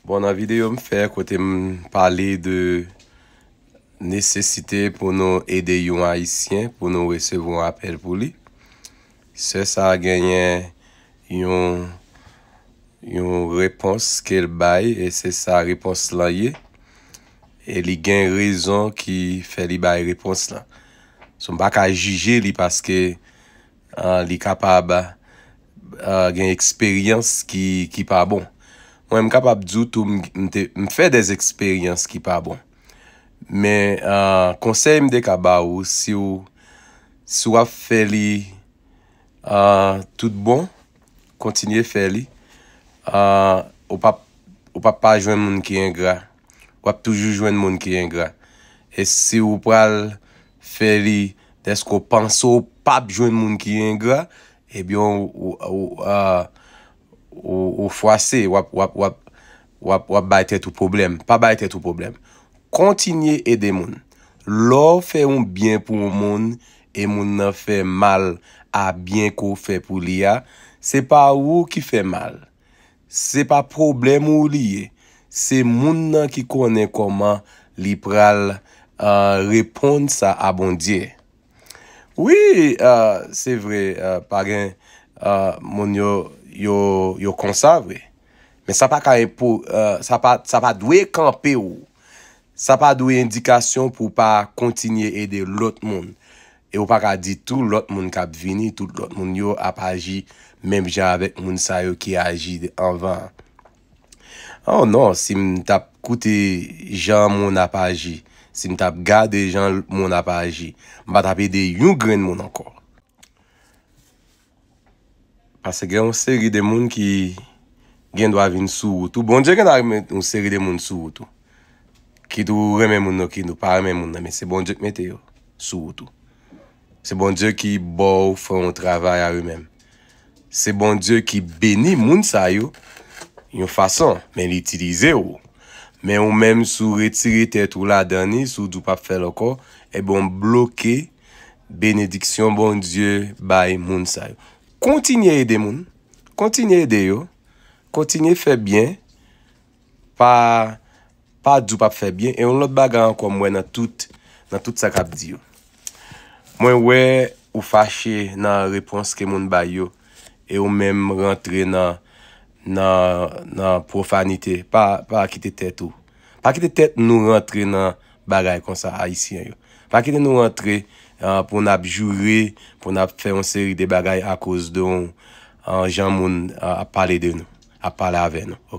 Bon avide yon fè kote m pale de nesesite pou nou ede yon haisyen pou nou resevoun apel pou li. Se sa genyen yon repons ke l baye e se sa repons la ye. E li gen rezon ki fe li baye repons la. Son baka jije li paske ah, li kapab ah, gen eksperyans ki pa bon. wè m kap ap djout ou m fè des eksperyans ki pa bon. Mè konsey m de kaba ou si ou si wap fè li tout bon, kontinye fè li, wap pa jwen moun ki yengra. Wap toujou jwen moun ki yengra. E si w pral fè li desko panso wap jwen moun ki yengra, ebyon w... Ou fwa se wap wap wap wap wap wap bayte tou problem. Pa bayte tou problem. Kontinye ede moun. Lò fè un bien pou moun. E moun nan fè mal a bien ko fè pou li ya. Se pa ou ki fè mal. Se pa problem ou li ye. Se moun nan ki konen koman. Li pral euh, reponde sa abon diye. Oui, se vre. Pagè, moun yo... Yo konsavwe Men sa pa ka epou euh, Sa pa dwe kampe ou Sa pa dwe indikasyon pou pa kontinye ede lout moun E ou pa ka di tout lout moun kap vini Tout lout moun yo ap aji Mem javek moun sayo ki aji de anvan Oh no, si m tap koute jan moun ap aji Si m tap gade jan moun ap aji M pa tape de yon gren moun ankor Pase gen yon seri de moun ki gen do avin sou wotou. Bon Dje gen do avin moun seri de moun sou wotou. Ki tou remen moun nou ki nou, pa remen moun nou. Men se bon Dje k meteyo sou wotou. Se bon Dje ki bo ou fwa moun travay a wou men. Se bon Dje ki beni moun sayo yon fason men li itilize yo. Men ou men sou retiri tè tou la deni, sou djou pap fè lo ko, e bon bloke benediksyon bon Dje bay moun sayo. Kontinye yede moun, kontinye yede yo, kontinye febyen, pa djou pa febyen, e yon lot bagay an kon mwen nan tout sakap diyo. Mwen mwen ou fache nan repons ke moun bayo, e ou men rentre nan profanite, pa akite tet ou. Pa akite tet nou rentre nan bagay kon sa haisyen yo. Pa akite nou rentre. pou nou ap jure, pou nou ap fè an seri de bagay a kouz don an jan moun ap pale de nou, ap pale ave nou.